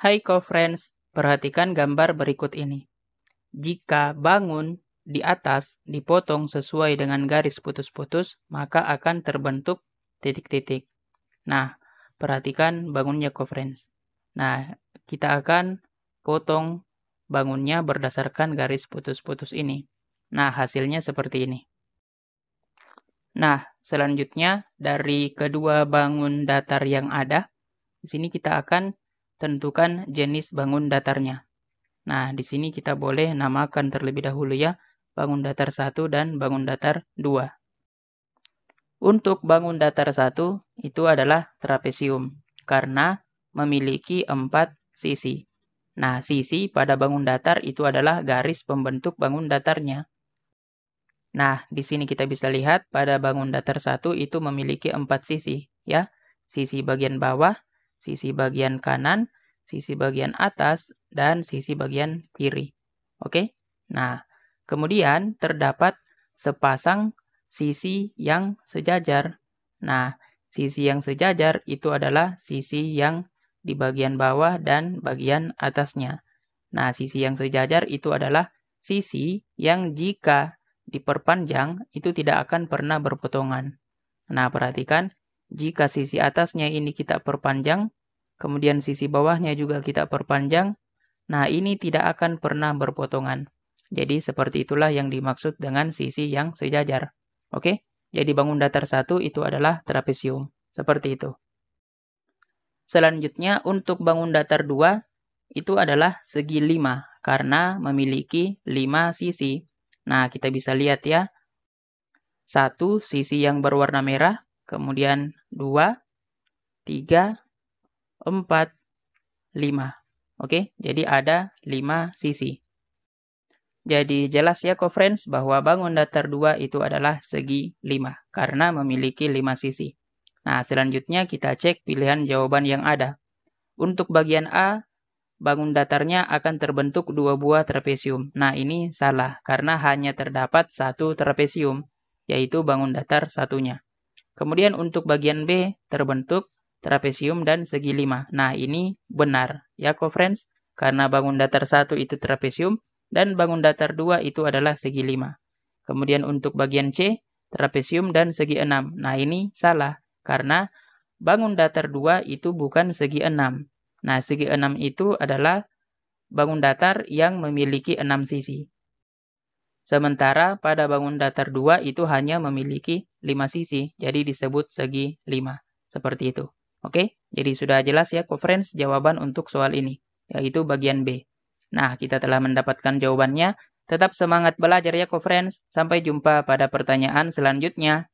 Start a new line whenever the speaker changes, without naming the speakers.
Hai co-friends, perhatikan gambar berikut ini. Jika bangun di atas dipotong sesuai dengan garis putus-putus, maka akan terbentuk titik-titik. Nah, perhatikan bangunnya co-friends. Nah, kita akan potong bangunnya berdasarkan garis putus-putus ini. Nah, hasilnya seperti ini. Nah, selanjutnya dari kedua bangun datar yang ada, di sini kita akan tentukan jenis bangun datarnya. Nah, di sini kita boleh namakan terlebih dahulu ya, bangun datar 1 dan bangun datar 2. Untuk bangun datar 1 itu adalah trapesium karena memiliki 4 sisi. Nah, sisi pada bangun datar itu adalah garis pembentuk bangun datarnya. Nah, di sini kita bisa lihat pada bangun datar 1 itu memiliki 4 sisi ya. Sisi bagian bawah, sisi bagian kanan, sisi bagian atas, dan sisi bagian kiri. Oke, nah kemudian terdapat sepasang sisi yang sejajar. Nah, sisi yang sejajar itu adalah sisi yang di bagian bawah dan bagian atasnya. Nah, sisi yang sejajar itu adalah sisi yang jika diperpanjang itu tidak akan pernah berpotongan. Nah, perhatikan, jika sisi atasnya ini kita perpanjang, kemudian sisi bawahnya juga kita perpanjang, nah ini tidak akan pernah berpotongan. Jadi seperti itulah yang dimaksud dengan sisi yang sejajar. Oke, jadi bangun datar satu itu adalah trapesium. Seperti itu. Selanjutnya, untuk bangun datar dua itu adalah segi 5 karena memiliki 5 sisi. Nah, kita bisa lihat ya. Satu sisi yang berwarna merah, kemudian dua, tiga. 4, 5. Oke, jadi ada 5 sisi. Jadi jelas ya co bahwa bangun datar 2 itu adalah segi 5 karena memiliki 5 sisi. Nah, selanjutnya kita cek pilihan jawaban yang ada. Untuk bagian A, bangun datarnya akan terbentuk dua buah trapesium. Nah, ini salah karena hanya terdapat satu trapesium, yaitu bangun datar satunya. Kemudian untuk bagian B terbentuk trapesium, dan segi lima. Nah, ini benar. Ya, co friends? Karena bangun datar satu itu trapesium, dan bangun datar dua itu adalah segi lima. Kemudian untuk bagian C, trapesium dan segi enam. Nah, ini salah. Karena bangun datar dua itu bukan segi enam. Nah, segi enam itu adalah bangun datar yang memiliki enam sisi. Sementara pada bangun datar dua itu hanya memiliki lima sisi, jadi disebut segi lima. Seperti itu. Oke, jadi sudah jelas ya friends, jawaban untuk soal ini, yaitu bagian B. Nah, kita telah mendapatkan jawabannya. Tetap semangat belajar ya, co-friends. Sampai jumpa pada pertanyaan selanjutnya.